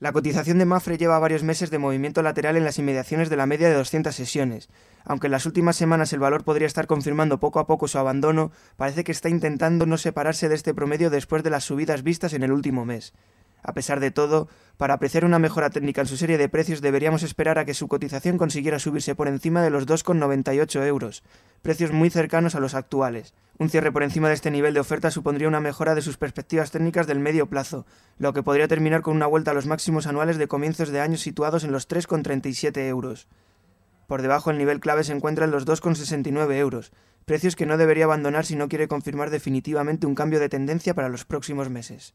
La cotización de Mafre lleva varios meses de movimiento lateral en las inmediaciones de la media de 200 sesiones. Aunque en las últimas semanas el valor podría estar confirmando poco a poco su abandono, parece que está intentando no separarse de este promedio después de las subidas vistas en el último mes. A pesar de todo, para apreciar una mejora técnica en su serie de precios deberíamos esperar a que su cotización consiguiera subirse por encima de los 2,98 euros precios muy cercanos a los actuales. Un cierre por encima de este nivel de oferta supondría una mejora de sus perspectivas técnicas del medio plazo, lo que podría terminar con una vuelta a los máximos anuales de comienzos de año situados en los 3,37 euros. Por debajo el nivel clave se encuentra en los 2,69 euros, precios que no debería abandonar si no quiere confirmar definitivamente un cambio de tendencia para los próximos meses.